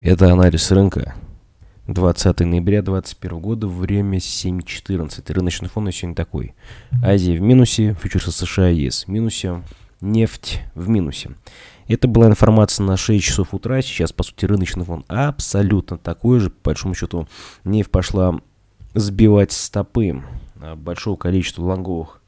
Это анализ рынка. 20 ноября 2021 года, время 7.14. Рыночный фон сегодня такой. Азия в минусе, фьючерсы США и ЕС в минусе, нефть в минусе. Это была информация на 6 часов утра. Сейчас, по сути, рыночный фон абсолютно такой же. По большому счету, нефть пошла сбивать стопы а, большого количества лонговых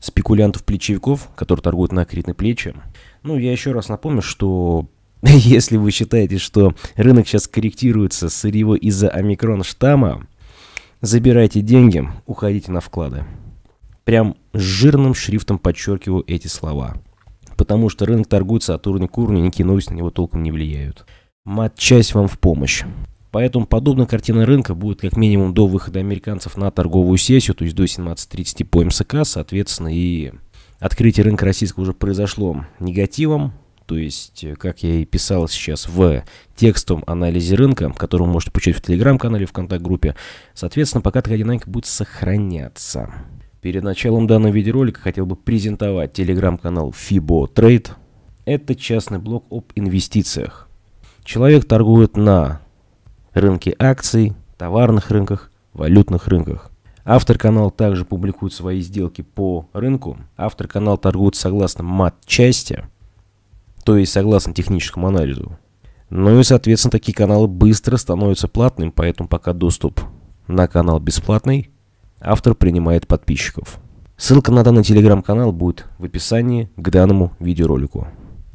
спекулянтов-плечевиков, которые торгуют на кредитные плечи. Ну, я еще раз напомню, что Если вы считаете, что рынок сейчас корректируется сырьево из-за омикрон штамма, забирайте деньги, уходите на вклады. Прям жирным шрифтом подчеркиваю эти слова. Потому что рынок торгуется от уровня к уровню, никакие новости на него толком не влияют. Матчасть вам в помощь. Поэтому подобная картина рынка будет как минимум до выхода американцев на торговую сессию, то есть до 17.30 по МСК, соответственно, и открытие рынка российского уже произошло негативом, то есть, э, как я и писал сейчас в текстом анализе рынка, который вы можете получить в Телеграм-канале, в контакт группе соответственно, пока такая динамика будет сохраняться. Перед началом данного видеоролика хотел бы презентовать Телеграм-канал FIBO Trade. Это частный блог об инвестициях. Человек торгует на рынке акций, товарных рынках, валютных рынках. Автор канала также публикует свои сделки по рынку. Автор канал торгует согласно мат-части то есть согласно техническому анализу. Ну и, соответственно, такие каналы быстро становятся платным, поэтому пока доступ на канал бесплатный, автор принимает подписчиков. Ссылка на данный телеграм-канал будет в описании к данному видеоролику.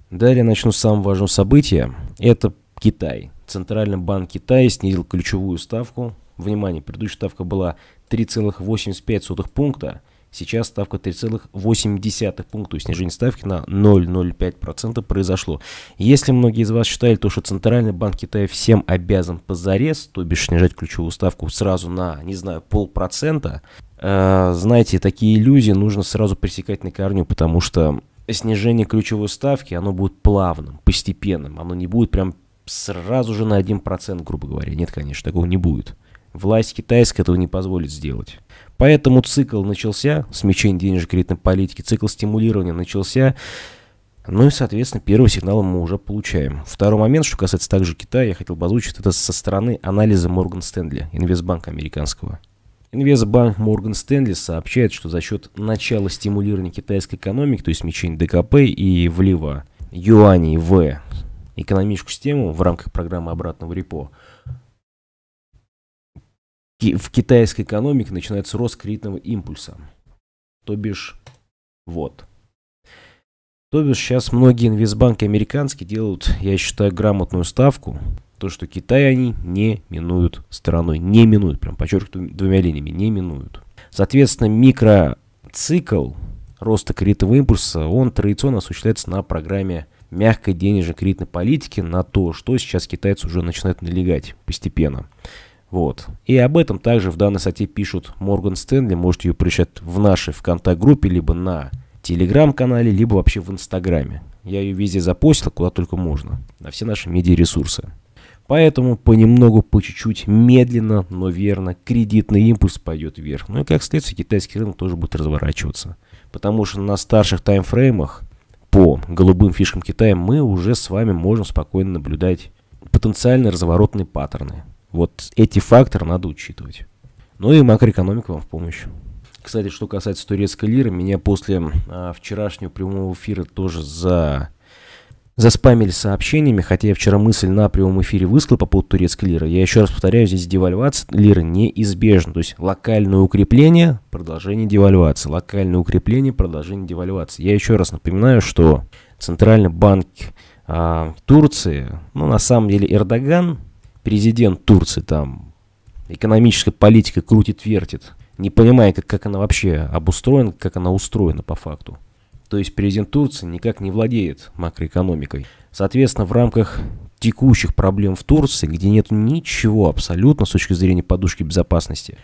Далее начну с самого важного события. Это Китай. Центральный банк Китая снизил ключевую ставку. Внимание, предыдущая ставка была 3,85 пункта. Сейчас ставка 3,8 пункта, то есть снижение ставки на 0,05% произошло. Если многие из вас считали, то, что Центральный банк Китая всем обязан позарез, то бишь снижать ключевую ставку сразу на, не знаю, полпроцента, э, знаете, такие иллюзии нужно сразу пресекать на корню, потому что снижение ключевой ставки, оно будет плавным, постепенным, оно не будет прям сразу же на 1%, грубо говоря. Нет, конечно, такого не будет. Власть китайская этого не позволит сделать. Поэтому цикл начался, смещение денежно-кредитной политики, цикл стимулирования начался, ну и, соответственно, первый сигнал мы уже получаем. Второй момент, что касается также Китая, я хотел бы озвучить, это со стороны анализа Морган Стэнли, инвестбанка американского. Инвестбанк Морган Стэнли сообщает, что за счет начала стимулирования китайской экономики, то есть смещения ДКП и влива юаней в экономическую систему в рамках программы обратного репо, в китайской экономике начинается рост кредитного импульса. То бишь, вот. То бишь, сейчас многие инвестбанки американские делают, я считаю, грамотную ставку. То, что Китай они не минуют стороной. Не минуют, прям подчеркиваю двумя линиями, не минуют. Соответственно, микроцикл роста кредитного импульса, он традиционно осуществляется на программе мягкой денежно-кредитной политики, на то, что сейчас китайцы уже начинают налегать постепенно. Вот. И об этом также в данной статье пишут Морган Стэнли. Можете ее прочитать в нашей ВКонтакт-группе, либо на Телеграм-канале, либо вообще в Инстаграме. Я ее везде запостил, куда только можно. На все наши медиаресурсы. Поэтому понемногу, по чуть-чуть, медленно, но верно, кредитный импульс пойдет вверх. Ну и как следствие, китайский рынок тоже будет разворачиваться. Потому что на старших таймфреймах по голубым фишкам Китая мы уже с вами можем спокойно наблюдать потенциально разворотные паттерны. Вот эти факторы надо учитывать. Ну и макроэкономика вам в помощь. Кстати, что касается турецкой лиры, меня после а, вчерашнего прямого эфира тоже за заспамили сообщениями, хотя я вчера мысль на прямом эфире высказал по поводу турецкой лиры. Я еще раз повторяю, здесь девальвация лиры неизбежна. То есть локальное укрепление, продолжение девальвации. Локальное укрепление, продолжение девальвации. Я еще раз напоминаю, что Центральный банк а, Турции, ну на самом деле Эрдоган, президент Турции там экономическая политика крутит-вертит, не понимая, как, как она вообще обустроена, как она устроена по факту. То есть президент Турции никак не владеет макроэкономикой. Соответственно, в рамках текущих проблем в Турции, где нет ничего абсолютно с точки зрения подушки безопасности,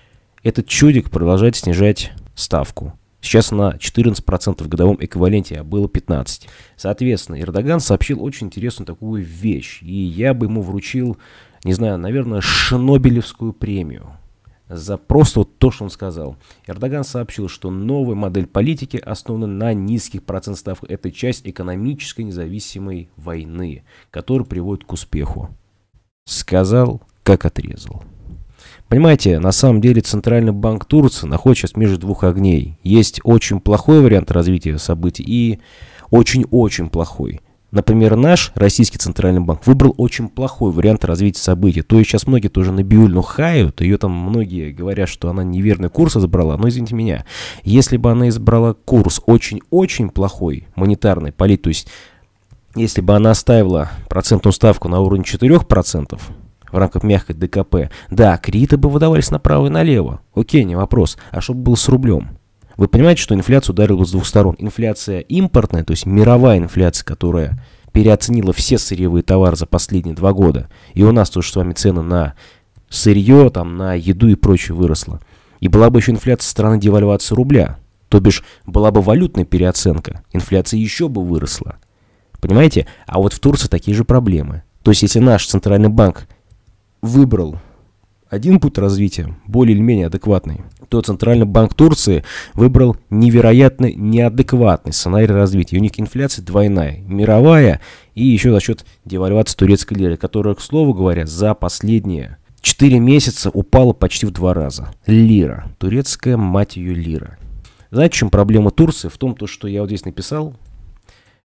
этот чудик продолжает снижать ставку. Сейчас она 14% в годовом эквиваленте, а было 15%. Соответственно, Эрдоган сообщил очень интересную такую вещь, и я бы ему вручил не знаю, наверное, Шнобелевскую премию за просто вот то, что он сказал. Эрдоган сообщил, что новая модель политики основана на низких процентных ставках. Это часть экономической независимой войны, которая приводит к успеху. Сказал, как отрезал. Понимаете, на самом деле Центральный банк Турции находится между двух огней. Есть очень плохой вариант развития событий и очень-очень плохой. Например, наш, российский центральный банк, выбрал очень плохой вариант развития событий. То есть сейчас многие тоже на Биульну хают, ее там многие говорят, что она неверный курс избрала, но извините меня, если бы она избрала курс очень-очень плохой, монетарной полит, то есть если бы она оставила процентную ставку на уровне 4%, в рамках мягкой ДКП. Да, кредиты бы выдавались направо и налево. Окей, не вопрос. А чтобы был с рублем? Вы понимаете, что инфляция ударила с двух сторон. Инфляция импортная, то есть мировая инфляция, которая переоценила все сырьевые товары за последние два года. И у нас тоже с вами цены на сырье, там, на еду и прочее выросла. И была бы еще инфляция страны девальвации рубля. То бишь, была бы валютная переоценка, инфляция еще бы выросла. Понимаете? А вот в Турции такие же проблемы. То есть, если наш центральный банк выбрал один путь развития, более или менее адекватный, то Центральный банк Турции выбрал невероятно неадекватный сценарий развития. У них инфляция двойная, мировая и еще за счет девальвации турецкой лиры, которая, к слову говоря, за последние 4 месяца упала почти в два раза. Лира. Турецкая, мать ее, лира. Знаете, в чем проблема Турции? В том, то, что я вот здесь написал.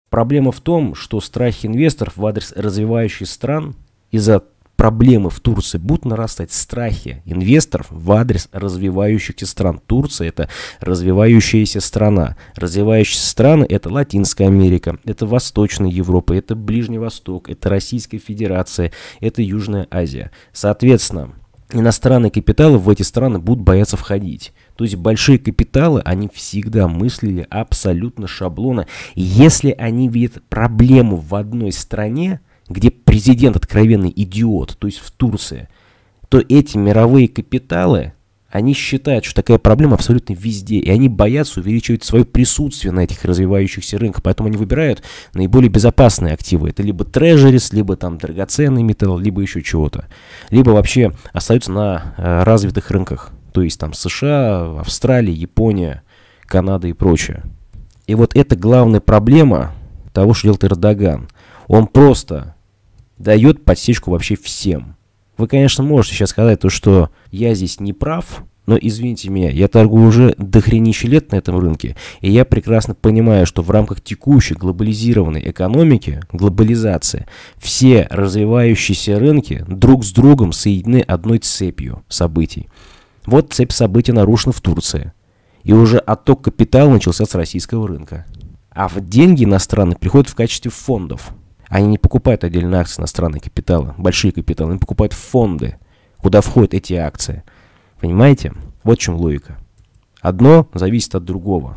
Проблема в том, что страхи инвесторов в адрес развивающих стран из-за проблемы в Турции будут нарастать страхи инвесторов в адрес развивающихся стран. Турция это развивающаяся страна. Развивающиеся страны это Латинская Америка, это Восточная Европа, это Ближний Восток, это Российская Федерация, это Южная Азия. Соответственно, иностранные капиталы в эти страны будут бояться входить. То есть большие капиталы, они всегда мыслили абсолютно шаблона. Если они видят проблему в одной стране, где президент откровенный идиот, то есть в Турции, то эти мировые капиталы, они считают, что такая проблема абсолютно везде, и они боятся увеличивать свое присутствие на этих развивающихся рынках, поэтому они выбирают наиболее безопасные активы. Это либо трежерис, либо там драгоценный металл, либо еще чего-то. Либо вообще остаются на э, развитых рынках, то есть там США, Австралия, Япония, Канада и прочее. И вот это главная проблема того, что делает Эрдоган. Он просто дает подсечку вообще всем. Вы, конечно, можете сейчас сказать то, что я здесь не прав, но извините меня, я торгую уже дохренища лет на этом рынке, и я прекрасно понимаю, что в рамках текущей глобализированной экономики, глобализации, все развивающиеся рынки друг с другом соединены одной цепью событий. Вот цепь событий нарушена в Турции. И уже отток капитала начался с российского рынка. А в деньги иностранные приходят в качестве фондов – они не покупают отдельные акции иностранного капитала, большие капиталы, они покупают фонды, куда входят эти акции. Понимаете? Вот в чем логика. Одно зависит от другого.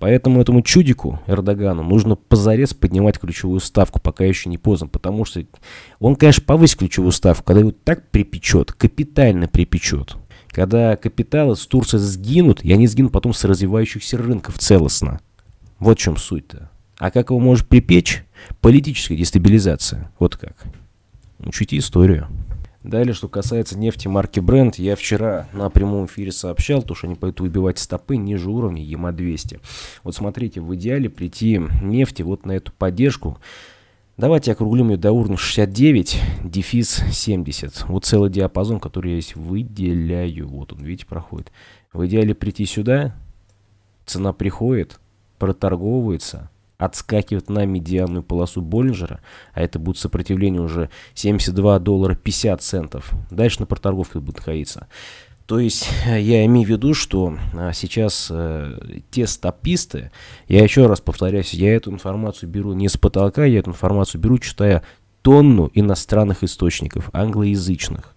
Поэтому этому чудику Эрдогану нужно позарез поднимать ключевую ставку, пока еще не поздно, потому что он, конечно, повысит ключевую ставку, когда его так припечет, капитально припечет. Когда капиталы с Турции сгинут, и они сгинут потом с развивающихся рынков целостно. Вот в чем суть-то. А как его может припечь? Политическая дестабилизация. Вот как. Учите историю. Далее, что касается нефти марки Brent, я вчера на прямом эфире сообщал, то, что они пойдут выбивать стопы ниже уровня ЕМА-200. Вот смотрите, в идеале прийти нефти вот на эту поддержку, Давайте округлим ее до уровня 69, дефис 70. Вот целый диапазон, который я здесь выделяю. Вот он, видите, проходит. В идеале прийти сюда, цена приходит, проторговывается, отскакивает на медианную полосу Боллинджера, а это будет сопротивление уже 72 доллара 50 центов. Дальше на проторговке будет находиться. То есть э, я имею в виду, что э, сейчас э, те стописты, я еще раз повторяюсь, я эту информацию беру не с потолка, я эту информацию беру, читая тонну иностранных источников, англоязычных.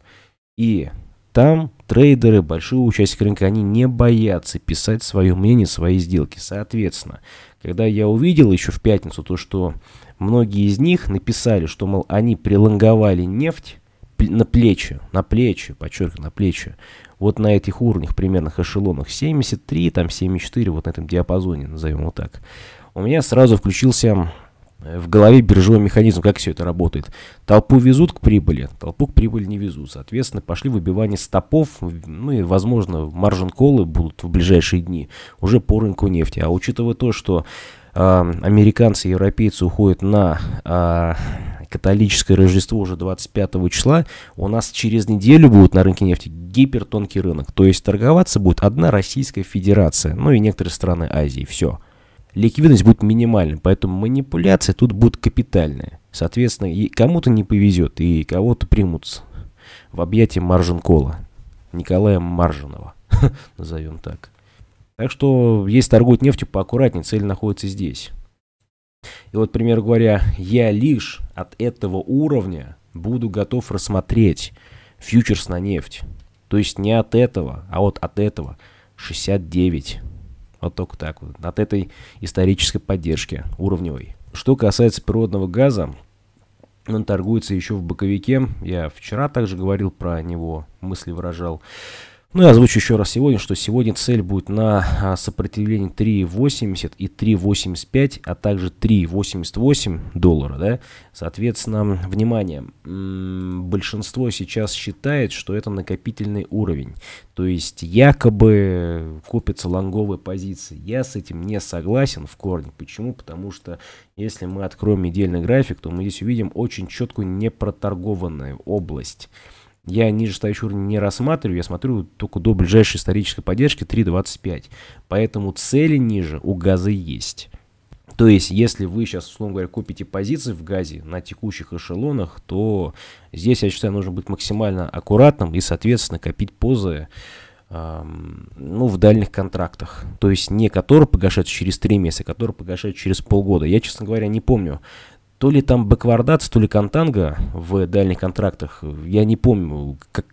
И там трейдеры, большие участники рынка, они не боятся писать свое мнение, свои сделки. Соответственно, когда я увидел еще в пятницу то, что многие из них написали, что, мол, они прилонговали нефть на плечи, на плечи, подчеркиваю, на плечи, вот на этих уровнях, примерных эшелонах, 73, там 74, вот на этом диапазоне, назовем его так, у меня сразу включился Э, в голове биржевой механизм, как все это работает. Толпу везут к прибыли, толпу к прибыли не везут. Соответственно, пошли выбивание стопов, ну и, возможно, маржин-колы будут в ближайшие дни уже по рынку нефти. А учитывая то, что э, американцы и европейцы уходят на э, католическое Рождество уже 25 числа, у нас через неделю будет на рынке нефти гипертонкий рынок. То есть торговаться будет одна Российская Федерация, ну и некоторые страны Азии. Все ликвидность будет минимальной, поэтому манипуляция тут будет капитальная. Соответственно, и кому-то не повезет, и кого-то примут в объятия Маржинкола, Николая Маржинова, назовем так. Так что, если торгуют нефтью, поаккуратнее, цель находится здесь. И вот, пример говоря, я лишь от этого уровня буду готов рассмотреть фьючерс на нефть. То есть не от этого, а вот от этого. 69. Вот только так вот. От этой исторической поддержки уровневой. Что касается природного газа, он торгуется еще в боковике. Я вчера также говорил про него, мысли выражал. Ну и озвучу еще раз сегодня, что сегодня цель будет на а, сопротивление 3,80 и 3,85, а также 3,88 доллара. Да? Соответственно, внимание, большинство сейчас считает, что это накопительный уровень. То есть якобы копятся лонговые позиции. Я с этим не согласен в корне. Почему? Потому что если мы откроем недельный график, то мы здесь увидим очень четкую непроторгованную область. Я нижестоящий уровень не рассматриваю, я смотрю только до ближайшей исторической поддержки 3.25. Поэтому цели ниже у газа есть. То есть, если вы сейчас, условно говоря, купите позиции в газе на текущих эшелонах, то здесь, я считаю, нужно быть максимально аккуратным и, соответственно, копить позы эм, ну, в дальних контрактах. То есть, не которые погашают через 3 месяца, а которые погашают через полгода. Я, честно говоря, не помню, то ли там бэквардатс, то ли контанга в дальних контрактах. Я не помню, как,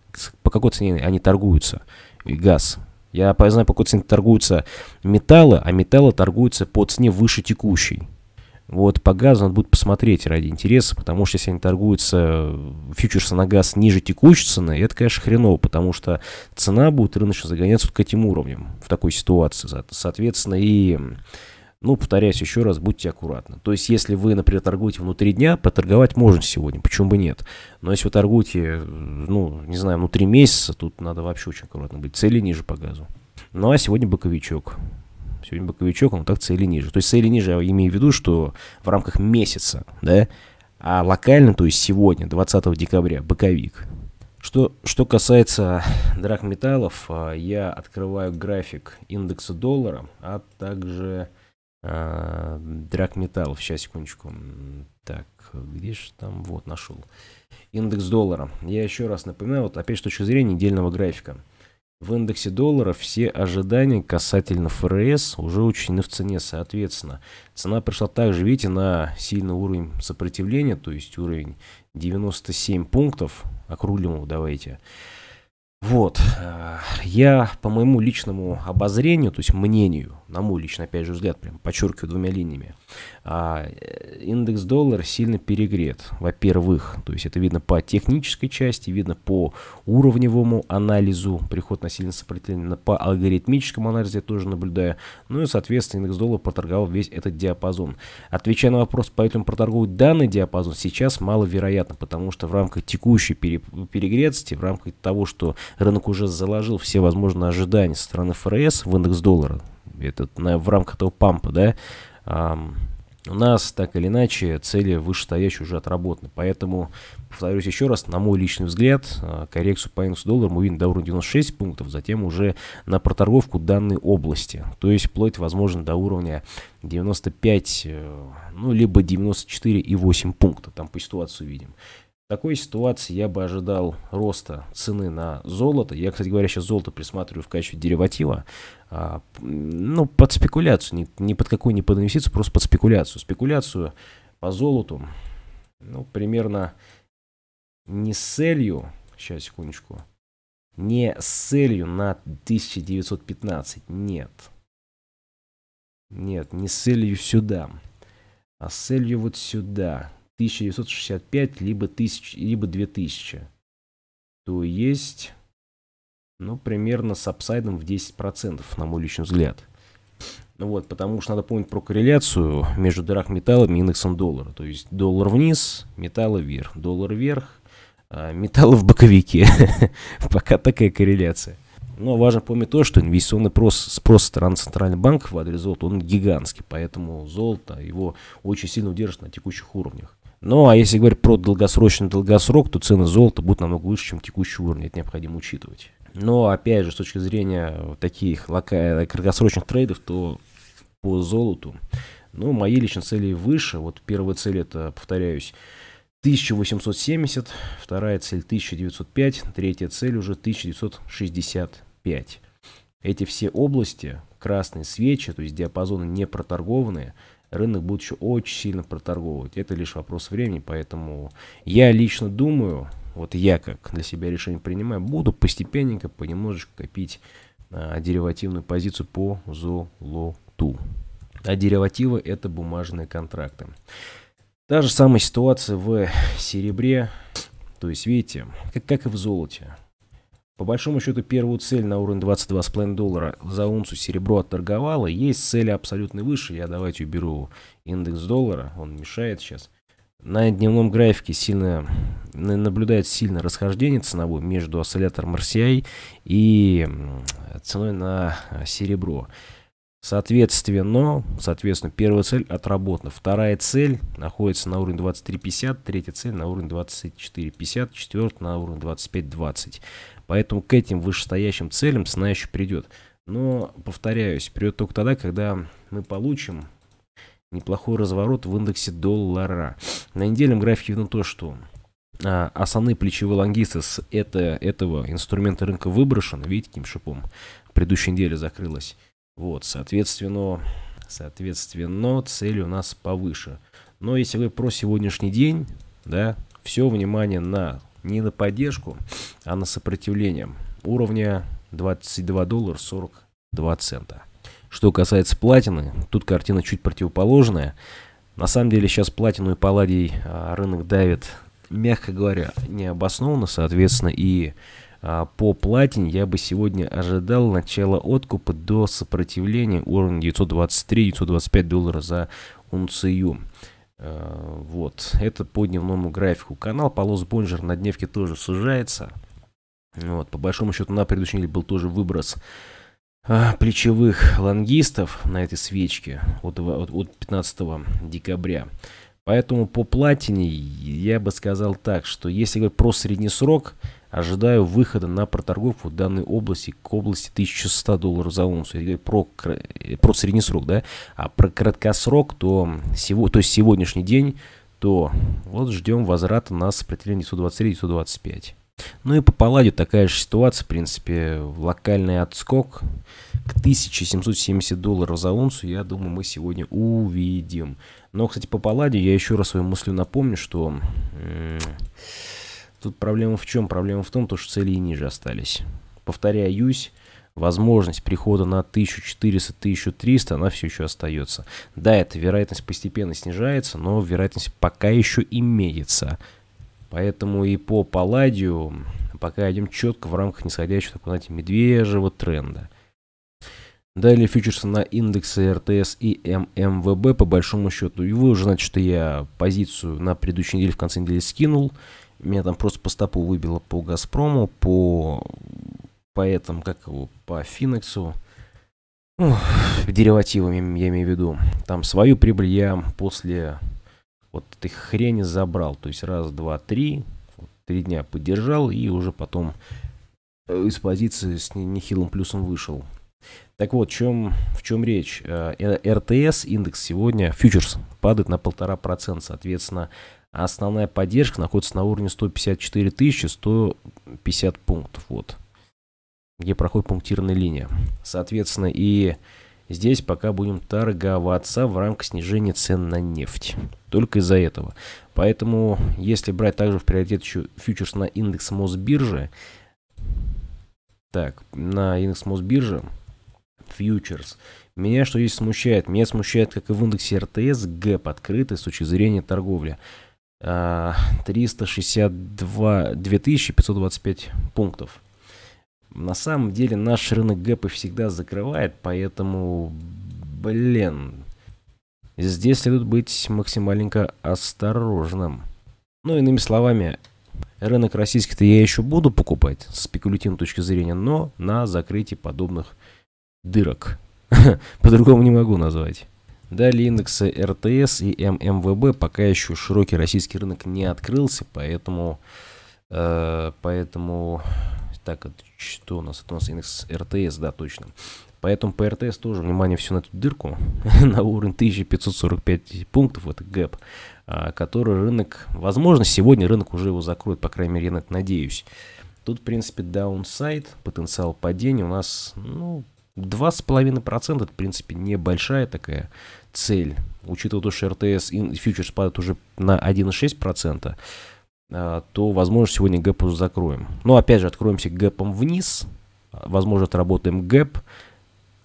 по какой цене они торгуются. И газ. Я знаю, по какой цене торгуются металлы, а металлы торгуются по цене выше текущей. Вот по газу надо будет посмотреть ради интереса, потому что если они торгуются фьючерсы на газ ниже текущей цены, это, конечно, хреново, потому что цена будет рыночно загоняться вот к этим уровням в такой ситуации. Соответственно, и ну, повторяюсь еще раз, будьте аккуратны. То есть, если вы, например, торгуете внутри дня, поторговать можно сегодня, почему бы нет. Но если вы торгуете, ну, не знаю, внутри месяца, тут надо вообще очень аккуратно быть. Цели ниже по газу. Ну, а сегодня боковичок. Сегодня боковичок, он так цели ниже. То есть цели ниже, я имею в виду, что в рамках месяца, да, а локально, то есть сегодня, 20 декабря, боковик. Что, что касается драгметаллов, а, я открываю график индекса доллара, а также а, Драк металл, сейчас, секундочку. Так, где же там? Вот, нашел. Индекс доллара. Я еще раз напоминаю, вот опять с точки зрения недельного графика. В индексе доллара все ожидания касательно ФРС уже учтены в цене, соответственно. Цена пришла также, видите, на сильный уровень сопротивления, то есть уровень 97 пунктов, округлим его давайте. давайте. Вот, э, я по моему личному обозрению, то есть мнению, на мой личный, опять же, взгляд, прям подчеркиваю двумя линиями, а э, индекс доллар сильно перегрет, во-первых. То есть это видно по технической части, видно по уровневому анализу. Приход на сильное сопротивление по алгоритмическому анализу я тоже наблюдаю. Ну и, соответственно, индекс доллара проторговал весь этот диапазон. Отвечая на вопрос, поэтому проторговать данный диапазон сейчас маловероятно, потому что в рамках текущей перегретости, в рамках того, что рынок уже заложил все возможные ожидания со стороны ФРС в индекс доллара, этот, на, в рамках этого пампа, да, у нас, так или иначе, цели вышестоящие уже отработаны. Поэтому, повторюсь еще раз, на мой личный взгляд, а, коррекцию по индексу доллара мы видим до уровня 96 пунктов, затем уже на проторговку данной области. То есть, вплоть, возможно, до уровня 95, э, ну, либо 94 и 8 пункта. Там по ситуации видим. В такой ситуации я бы ожидал роста цены на золото. Я, кстати говоря, сейчас золото присматриваю в качестве дериватива. А, ну, под спекуляцию, не не под какую, не под инвестицию, просто под спекуляцию. Спекуляцию по золоту, ну, примерно не с целью, сейчас, секундочку, не с целью на 1915, нет. Нет, не с целью сюда, а с целью вот сюда, 1965, либо, тысяч, либо 2000. То есть ну, примерно с апсайдом в 10%, на мой личный взгляд. Ну вот, потому что надо помнить про корреляцию между драхметаллами и индексом доллара. То есть доллар вниз, металлы вверх, доллар вверх, а металлы в боковике. Пока такая корреляция. Но важно помнить то, что инвестиционный спрос, спрос стран центральных банков в адрес золота, он гигантский, поэтому золото его очень сильно удержит на текущих уровнях. Ну, а если говорить про долгосрочный долгосрок, то цены золота будут намного выше, чем текущий уровень. Это необходимо учитывать. Но опять же, с точки зрения таких лока... краткосрочных трейдов, то по золоту, ну, мои личные цели выше. Вот первая цель это, повторяюсь, 1870, вторая цель 1905, третья цель уже 1965. Эти все области, красные свечи, то есть диапазоны не проторгованные, рынок будет еще очень сильно проторговывать. Это лишь вопрос времени, поэтому я лично думаю, вот я как для себя решение принимаю, буду постепенненько, понемножечку копить а, деривативную позицию по золоту. А деривативы это бумажные контракты. Та же самая ситуация в серебре. То есть, видите, как, как и в золоте. По большому счету, первую цель на уровень 22,5 доллара за унцию серебро отторговало. Есть цели абсолютно выше. Я давайте уберу индекс доллара, он мешает сейчас. На дневном графике сильно наблюдает сильное расхождение ценовое между осциллятором RCI и ценой на серебро. Соответственно, соответственно, первая цель отработана. Вторая цель находится на уровне 23.50, третья цель на уровне 24.50, четвертая на уровне 25.20. Поэтому к этим вышестоящим целям цена еще придет. Но, повторяюсь, придет только тогда, когда мы получим Неплохой разворот в индексе доллара. На недельном графике видно то, что а, основные плечевые лонгисты с это, этого инструмента рынка выброшены. Видите, каким шипом? В предыдущей неделе закрылась. Вот, соответственно, соответственно, цель у нас повыше. Но если вы про сегодняшний день, да, все внимание на не на поддержку, а на сопротивление уровня 22 доллара 42 цента. Что касается платины, тут картина чуть противоположная. На самом деле сейчас платину и палладий а, рынок давит, мягко говоря, необоснованно, соответственно, и а, по платине я бы сегодня ожидал начала откупа до сопротивления уровня 923-925 долларов за унцию. А, вот, это по дневному графику. Канал полос Бонжер на дневке тоже сужается. Вот, по большому счету на предыдущей неделе был тоже выброс а, плечевых лонгистов на этой свечке от, от, от 15 декабря. Поэтому по платине я бы сказал так, что если говорить про средний срок, ожидаю выхода на проторговку в данной области к области 1100 долларов за унцию. если говорить про, э, про средний срок, да? А про краткосрок, то, сего, то есть сегодняшний день, то вот ждем возврата на сопротивление 923-925. Ну и по Палладе такая же ситуация, в принципе, локальный отскок к 1770 долларов за унцию, я думаю, мы сегодня увидим. Но, кстати, по Палладе я еще раз свою мысль напомню, что тут проблема в чем? Проблема в том, то, что цели и ниже остались. Повторяюсь, возможность прихода на 1400-1300, она все еще остается. Да, эта вероятность постепенно снижается, но вероятность пока еще имеется. Поэтому и по Палладию пока идем четко в рамках нисходящего, такого, знаете, медвежьего тренда. Далее фьючерсы на индексы РТС и ММВБ по большому счету. И вы уже знаете, что я позицию на предыдущей неделе в конце недели скинул. Меня там просто по стопу выбило по Газпрому, по, по этому, как его, по Финексу. Ну, деривативами я имею в виду. Там свою прибыль я после вот ты хрени забрал. То есть раз, два, три, три дня поддержал и уже потом э, из позиции с нехилым плюсом вышел. Так вот, чем, в чем речь? Э, э, РТС индекс сегодня, фьючерс, падает на полтора процента, соответственно, основная поддержка находится на уровне 154 тысячи 150 пунктов, вот, где проходит пунктирная линия. Соответственно, и Здесь пока будем торговаться в рамках снижения цен на нефть. Только из-за этого. Поэтому, если брать также в приоритет еще фьючерс на индекс Мосбиржи, так, на индекс Мосбиржи, фьючерс, меня что здесь смущает? Меня смущает, как и в индексе РТС, гэп открытый с точки зрения торговли. 362 а, 2525 пунктов. На самом деле наш рынок гэпы всегда закрывает, поэтому, блин, здесь следует быть максимально осторожным. Ну, иными словами, рынок российский-то я еще буду покупать с спекулятивной точки зрения, но на закрытии подобных дырок. По-другому не могу назвать. Далее индексы РТС и ММВБ. Пока еще широкий российский рынок не открылся, поэтому... Э, поэтому так, это что у нас? Это у нас индекс РТС, да, точно. Поэтому по РТС тоже, внимание, все на эту дырку, на уровень 1545 пунктов, это гэп, а, который рынок, возможно, сегодня рынок уже его закроет, по крайней мере, я на это надеюсь. Тут, в принципе, даунсайд, потенциал падения у нас, ну, 2,5% это, в принципе, небольшая такая цель. Учитывая то, что РТС и фьючерс падает уже на 1,6%, а, то, возможно, сегодня гэп закроем. Но, опять же, откроемся гэпом вниз. Возможно, отработаем гэп.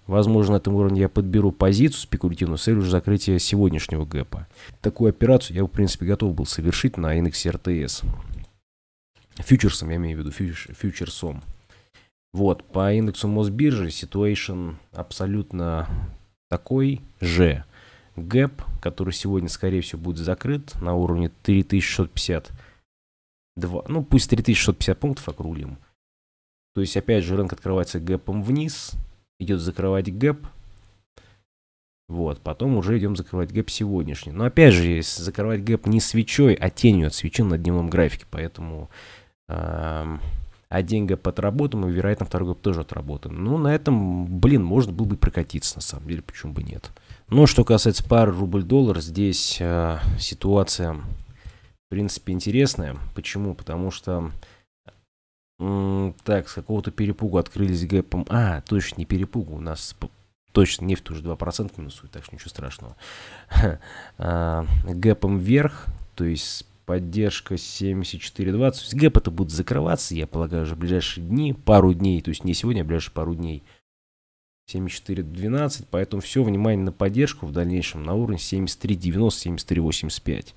Возможно, на этом уровне я подберу позицию спекулятивную с целью закрытия сегодняшнего гэпа. Такую операцию я, в принципе, готов был совершить на индексе РТС. Фьючерсом, я имею в виду, фьюч, фьючерсом. Вот, по индексу Мосбиржи ситуация абсолютно такой же. Гэп, который сегодня, скорее всего, будет закрыт на уровне 3650 2, ну пусть 3650 пунктов округлим. То есть опять же рынок открывается гэпом вниз, идет закрывать гэп. Вот, потом уже идем закрывать гэп сегодняшний. Но опять же, если закрывать гэп не свечой, а тенью от свечи на дневном графике, поэтому эм, один гэп отработаем, и, вероятно, второй гэп тоже отработаем. Ну, на этом, блин, можно было бы прокатиться, на самом деле, почему бы нет. Но что касается пары рубль-доллар, здесь э, ситуация в принципе, интересная. Почему? Потому что... Так, с какого-то перепугу открылись гэпом. А, точно, не перепугу. У нас точно нефть уже 2% минусует, так что ничего страшного. А, гэпом вверх, то есть поддержка 74.20. гэп это будет закрываться, я полагаю, уже в ближайшие дни, пару дней. То есть не сегодня, а в ближайшие пару дней. 74.12, поэтому все внимание на поддержку в дальнейшем на уровень 73.90, 73.85.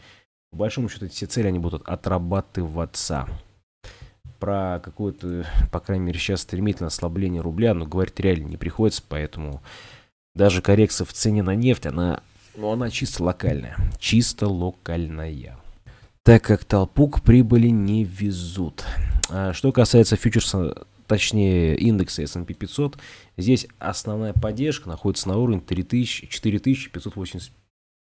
По большому счету, эти все цели, они будут отрабатываться. Про какое-то, по крайней мере, сейчас стремительное ослабление рубля, но говорить реально не приходится, поэтому даже коррекция в цене на нефть, она, ну, она чисто локальная. Чисто локальная. Так как толпу к прибыли не везут. А что касается фьючерса, точнее индекса S&P 500, здесь основная поддержка находится на уровне 3000, 4580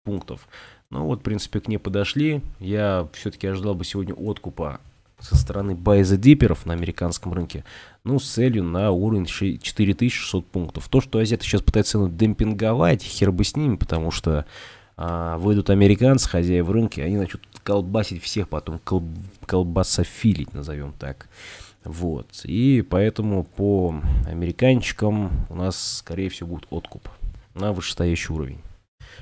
пунктов. Ну вот, в принципе, к ней подошли. Я все-таки ожидал бы сегодня откупа со стороны байзадиперов на американском рынке, ну, с целью на уровень 4600 пунктов. То, что азиаты сейчас пытаются ну, демпинговать, хер бы с ними, потому что а, выйдут американцы, хозяева рынка, и они начнут колбасить всех потом, кол колбасофилить, назовем так. Вот, и поэтому по американчикам у нас, скорее всего, будет откуп на вышестоящий уровень.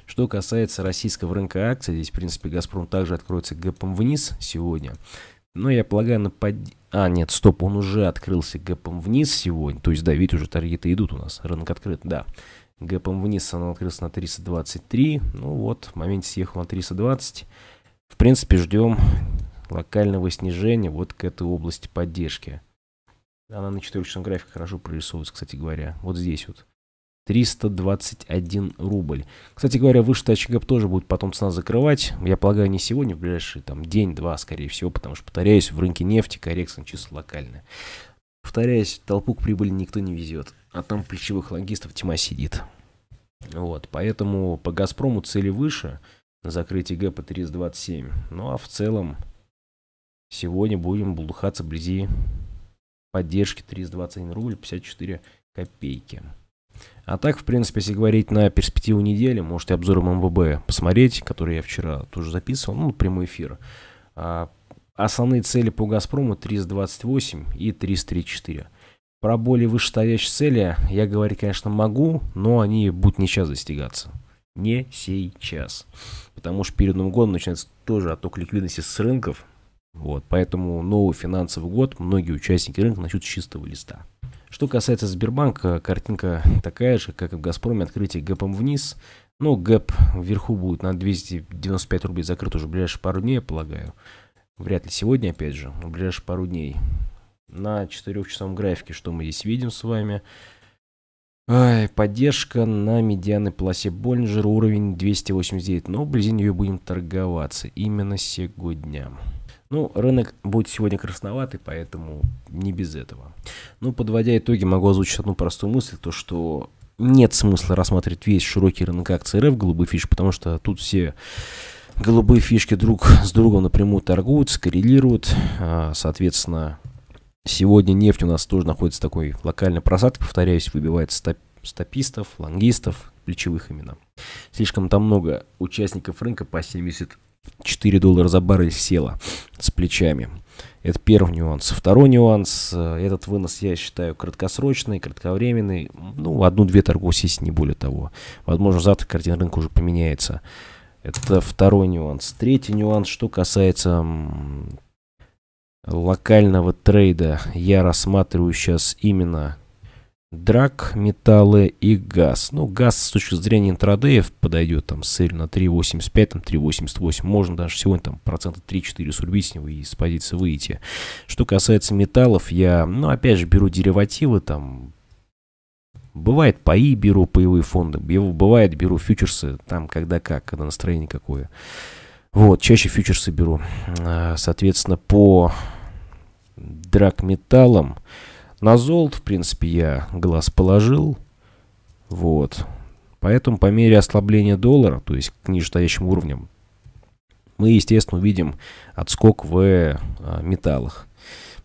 Что касается российского рынка акций, здесь, в принципе, «Газпром» также откроется гэпом вниз сегодня. Но ну, я полагаю, на под... А, нет, стоп, он уже открылся гэпом вниз сегодня. То есть, да, видите, уже таргеты идут у нас. Рынок открыт, да. Гэпом вниз он открылся на 323. Ну вот, в моменте съехал на 320. В принципе, ждем локального снижения вот к этой области поддержки. Она на четырехчасовом графике хорошо прорисовывается, кстати говоря. Вот здесь вот. 321 рубль. Кстати говоря, выше Тачгап тоже будет потом цена закрывать. Я полагаю, не сегодня, в ближайший там день-два, скорее всего, потому что, повторяюсь, в рынке нефти коррекция чисто локальная. Повторяюсь, толпу к прибыли никто не везет, а там плечевых логистов тьма сидит. Вот, поэтому по «Газпрому» цели выше, на закрытие гэпа 327. Ну а в целом, сегодня будем булдыхаться вблизи поддержки 321 рубль 54 копейки. А так, в принципе, если говорить на перспективу недели, можете обзором МВБ посмотреть, который я вчера тоже записывал, ну, прямой эфир. А, основные цели по «Газпрому» 328 и 334. Про более вышестоящие цели я говорить, конечно, могу, но они будут не сейчас достигаться. Не сейчас. Потому что перед Новым годом начинается тоже отток ликвидности с рынков, вот, поэтому новый финансовый год многие участники рынка начнут с чистого листа. Что касается Сбербанка, картинка такая же, как и в Газпроме, открытие гэпом вниз. Но гэп вверху будет на 295 рублей закрыт уже в ближайшие пару дней, я полагаю. Вряд ли сегодня, опять же, в ближайшие пару дней. На 4-часовом графике, что мы здесь видим с вами. Ай, поддержка на медианной полосе Боллинджера, уровень 289, но вблизи нее будем торговаться именно сегодня. Ну, рынок будет сегодня красноватый, поэтому не без этого. Ну, подводя итоги, могу озвучить одну простую мысль, то что нет смысла рассматривать весь широкий рынок акций РФ голубые фишки, потому что тут все голубые фишки друг с другом напрямую торгуют, коррелируют, а, соответственно, Сегодня нефть у нас тоже находится такой локальной просадок, повторяюсь, выбивает стоп, стопистов, лонгистов, плечевых именно. Слишком там много участников рынка по 70 4 доллара за баррель села с плечами. Это первый нюанс. Второй нюанс, э, этот вынос я считаю краткосрочный, кратковременный, ну, одну-две торговые сессии, не более того. Возможно, завтра картина рынка уже поменяется. Это второй нюанс. Третий нюанс, что касается локального трейда, я рассматриваю сейчас именно Драк, металлы и газ. Ну, газ с точки зрения интрадеев подойдет там сырь на 3,85, там 3,88. Можно даже сегодня там процента 3-4 срубить с него и с позиции выйти. Что касается металлов, я, ну, опять же, беру деривативы там. Бывает паи беру, паевые фонды. Бывает беру фьючерсы, там когда как, когда настроение какое. Вот, чаще фьючерсы беру. Э, соответственно, по драгметаллам металлам на золот в принципе, я глаз положил. Вот. Поэтому по мере ослабления доллара, то есть к нижестоящим уровням, мы, естественно, увидим отскок в э, металлах.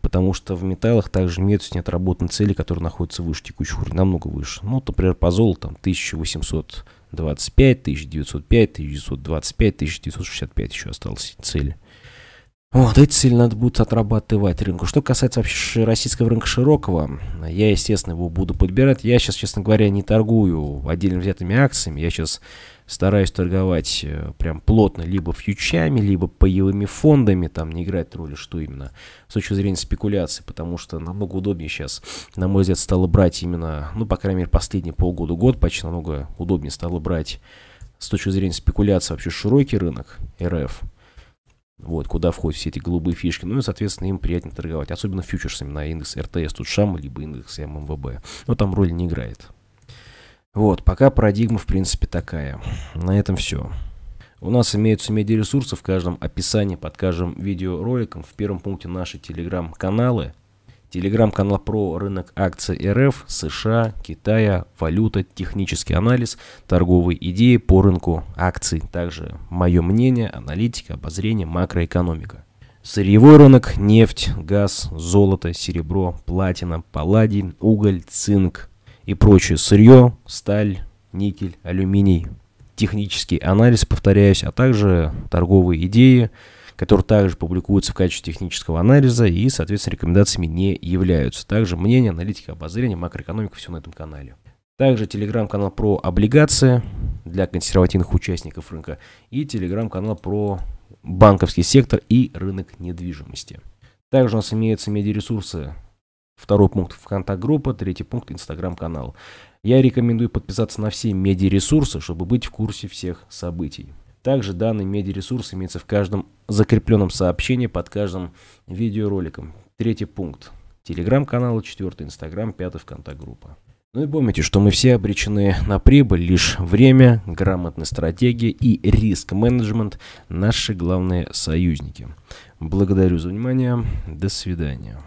Потому что в металлах также имеются неотработанные цели, которые находятся выше текущих уровней, намного выше. Ну, например, по золоту там 1825, 1905, 1925, 1965 еще осталось цели. Вот, эти цели надо будет отрабатывать рынку. Что касается вообще российского рынка широкого, я, естественно, его буду подбирать. Я сейчас, честно говоря, не торгую отдельно взятыми акциями. Я сейчас стараюсь торговать э, прям плотно либо фьючами, либо паевыми фондами. Там не играет роли, что именно с точки зрения спекуляции, потому что намного удобнее сейчас, на мой взгляд, стало брать именно, ну, по крайней мере, последние полгода-год почти намного удобнее стало брать с точки зрения спекуляции вообще широкий рынок РФ – вот, куда входят все эти голубые фишки. Ну и, соответственно, им приятнее торговать, особенно фьючерсами на индекс РТС тут Тутшам, либо индекс ММВБ. Но там роль не играет. Вот, пока парадигма, в принципе, такая. На этом все. У нас имеются медиаресурсы в каждом описании под каждым видеороликом. В первом пункте наши телеграм-каналы. Телеграм-канал про рынок акций РФ, США, Китая, валюта, технический анализ, торговые идеи по рынку акций. Также мое мнение, аналитика, обозрение, макроэкономика. Сырьевой рынок, нефть, газ, золото, серебро, платина, палладий, уголь, цинк и прочее сырье, сталь, никель, алюминий, технический анализ, повторяюсь, а также торговые идеи, который также публикуется в качестве технического анализа и, соответственно, рекомендациями не являются. Также мнение, аналитика, обозрение, макроэкономика, все на этом канале. Также телеграм-канал про облигации для консервативных участников рынка и телеграм-канал про банковский сектор и рынок недвижимости. Также у нас имеются медиаресурсы. Второй пункт ВКонтакт-группа, третий пункт Инстаграм-канал. Я рекомендую подписаться на все медиаресурсы, чтобы быть в курсе всех событий. Также данный медиаресурс имеется в каждом закрепленном сообщении под каждым видеороликом. Третий пункт. Телеграм-канал, четвертый Инстаграм, пятый ВКонтакт-группа. Ну и помните, что мы все обречены на прибыль, лишь время, грамотная стратегия и риск-менеджмент – наши главные союзники. Благодарю за внимание, до свидания.